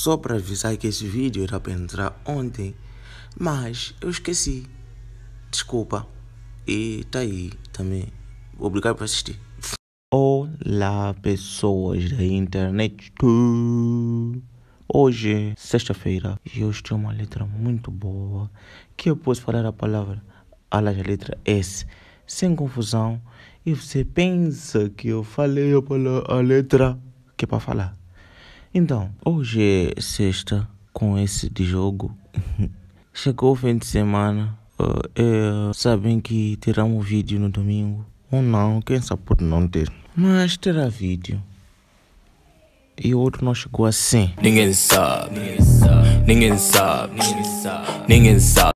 Só para avisar que esse vídeo era para entrar ontem, mas eu esqueci. Desculpa. E tá aí também. Obrigado por assistir. Olá, pessoas da internet. Hoje, sexta-feira, eu estou uma letra muito boa que eu posso falar a palavra, a letra S, sem confusão. E você pensa que eu falei a, palavra, a letra que é para falar. Então, hoje é sexta com esse de jogo. Chegou o fim de semana. Uh, é, sabem que terá um vídeo no domingo. Ou não, quem sabe por não ter. Mas terá vídeo. E o outro não chegou assim. Ninguém sabe. Ninguém sabe. Ninguém sabe. Ninguém sabe. Ninguém sabe.